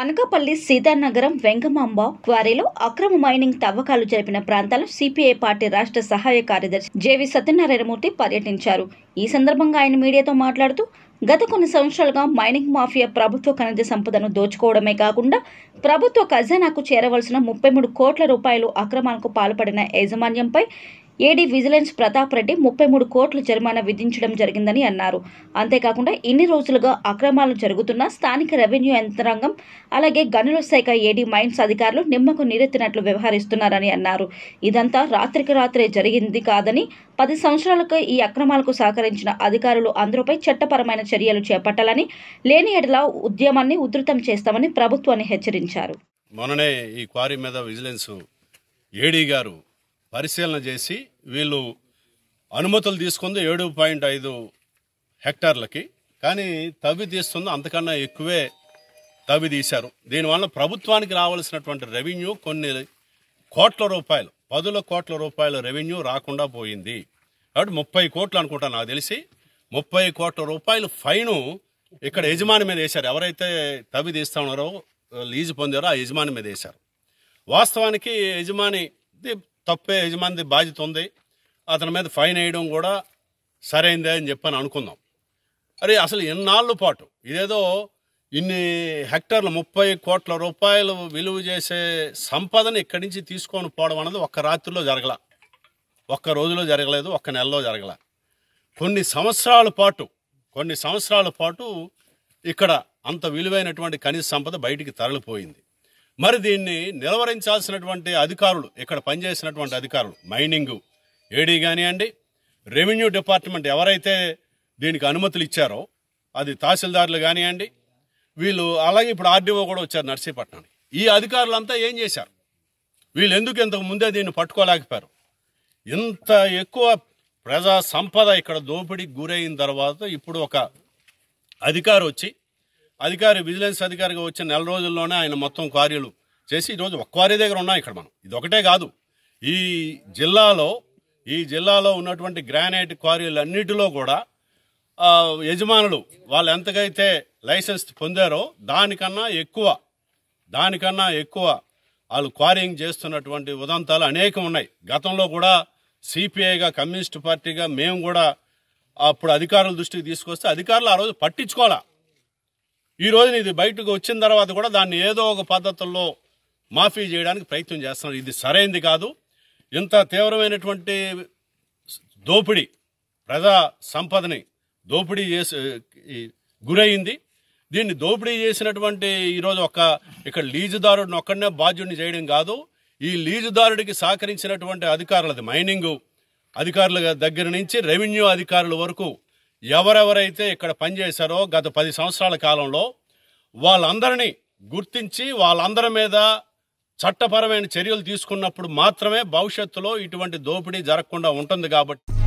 అనకాపల్లి సీతానగరం వెంగమాంబ క్వారీలో అక్రమ మైనింగ్ తవ్వకాలు జరిపిన ప్రాంతాలు సిపిఐ పార్టీ రాష్ట్ర సహాయ కార్యదర్శి జేవి సత్యనారాయణమూర్తి పర్యటించారు ఈ సందర్భంగా ఆయన మీడియాతో మాట్లాడుతూ గత కొన్ని సంవత్సరాలుగా మైనింగ్ మాఫియా ప్రభుత్వ ఖనిజ సంపదను దోచుకోవడమే కాకుండా ప్రభుత్వ ఖజానాకు చేరవలసిన ముప్పై మూడు కోట్ల రూపాయలు అక్రమాలకు పాల్పడిన యాజమాన్యంపై ఏడీ విజిలెన్స్ ప్రతాప్ రెడ్డి ముప్పై మూడు కోట్లు జరిమానా విధించడం జరిగిందని అన్నారు అంతేకాకుండా ఇన్ని రోజులుగా అక్రమాలు జరుగుతున్న స్థానిక రెవెన్యూ యంత్రాంగం అలాగే గనుల శాఖ ఏడీ మైన్స్ అధికారులు నిమ్మకు నీరెత్తినట్లు వ్యవహరిస్తున్నారని అన్నారు ఇదంతా రాత్రికి రాత్రే జరిగింది కాదని పది సంవత్సరాలకు ఈ అక్రమాలకు సహకరించిన అధికారులు అందరిపై చట్టపరమైన చర్యలు చేపట్టాలని లేని ఎడలా ఉద్యమాన్ని ఉధృతం చేస్తామని ప్రభుత్వాన్ని హెచ్చరించారు మొన్ననే ఈ క్వారీ మీద విజిలెన్స్ ఏడీ గారు పరిశీలన చేసి వీళ్ళు అనుమతులు తీసుకుంది ఏడు పాయింట్ ఐదు హెక్టార్లకి కానీ తవ్వి తీస్తుంది అంతకన్నా ఎక్కువే తవ్వి తీశారు దీనివల్ల ప్రభుత్వానికి రావాల్సినటువంటి రెవెన్యూ కొన్ని కోట్ల రూపాయలు పదుల కోట్ల రూపాయల రెవెన్యూ రాకుండా పోయింది కాబట్టి ముప్పై కోట్లు అనుకుంటా నాకు తెలిసి ముప్పై కోట్ల రూపాయలు ఫైను ఇక్కడ యజమాని మీద వేశారు ఎవరైతే తవ్వి తీస్తా ఉన్నారో లీజు పొందారో ఆ యజమాని మీద వేశారు వాస్తవానికి యజమాని తప్పే యజమాని బాధ్యత ఉంది అతని మీద ఫైన్ వేయడం కూడా సరైందే అని చెప్పని అనుకుందాం అరే అసలు ఎన్నాళ్ళు పాటు ఇదేదో ఇన్ని హెక్టార్లు ముప్పై కోట్ల రూపాయలు విలువ చేసే సంపదను ఇక్కడి నుంచి తీసుకొని పోవడం అనేది ఒక్క రాత్రిలో జరగల ఒక్క రోజులో జరగలేదు ఒక్క నెలలో జరగల కొన్ని సంవత్సరాల పాటు కొన్ని సంవత్సరాల పాటు ఇక్కడ అంత విలువైనటువంటి ఖనిజ సంపద బయటికి తరలిపోయింది మరి దీన్ని నిలవరించాల్సినటువంటి అధికారులు ఇక్కడ పనిచేసినటువంటి అధికారులు మైనింగ్ ఏడీ కానివ్వండి రెవెన్యూ డిపార్ట్మెంట్ ఎవరైతే దీనికి అనుమతులు ఇచ్చారో అది తహసీల్దారులు కానివ్వండి వీళ్ళు అలాగే ఇప్పుడు ఆర్డీఓ కూడా వచ్చారు నర్సీపట్నానికి ఈ అధికారులంతా ఏం చేశారు వీళ్ళు ఎందుకు ఇంతకు ముందే దీన్ని పట్టుకోలేకపోయారు ఇంత ఎక్కువ ప్రజా సంపద ఇక్కడ దోపిడీకి గురైన తర్వాత ఇప్పుడు ఒక అధికారి వచ్చి అధికారి విజిలెన్స్ అధికారిగా వచ్చిన నెల రోజుల్లోనే ఆయన మొత్తం కార్యాలు చేసి ఈరోజు ఒక్కవారి దగ్గర ఉన్నాం ఇక్కడ మనం ఇది ఒకటే కాదు ఈ జిల్లాలో ఈ జిల్లాలో ఉన్నటువంటి గ్రానైట్ క్వారీలన్నిటిలో కూడా యజమానులు వాళ్ళు ఎంతకైతే లైసెన్స్ పొందారో దానికన్నా ఎక్కువ దానికన్నా ఎక్కువ వాళ్ళు క్వారీయింగ్ చేస్తున్నటువంటి ఉదంతాలు అనేకం ఉన్నాయి గతంలో కూడా సిపిఐగా కమ్యూనిస్ట్ పార్టీగా మేము కూడా అప్పుడు అధికారుల దృష్టికి తీసుకొస్తే అధికారులు ఆ రోజు పట్టించుకోవాలా ఈ ఇది బయటకు వచ్చిన తర్వాత కూడా దాన్ని ఏదో ఒక పద్ధతుల్లో మాఫీ చేయడానికి ప్రయత్నం చేస్తున్నారు ఇది సరైంది కాదు ఇంత తీవ్రమైనటువంటి దోపిడీ ప్రజా సంపదని దోపిడీ చేసి గురయింది దీన్ని దోపిడీ చేసినటువంటి ఈరోజు ఒక ఇక్కడ లీజుదారుడిని ఒక్కడనే బాధ్యుడిని చేయడం కాదు ఈ లీజుదారుడికి సహకరించినటువంటి అధికారులది మైనింగ్ అధికారుల దగ్గర నుంచి రెవెన్యూ అధికారుల వరకు ఎవరెవరైతే ఇక్కడ పనిచేశారో గత పది సంవత్సరాల కాలంలో వాళ్ళందరినీ గుర్తించి వాళ్ళందరి మీద చట్టపరమైన చర్యలు తీసుకున్నప్పుడు మాత్రమే భవిష్యత్తులో ఇటువంటి దోపిడీ జరగకుండా ఉంటుంది కాబట్టి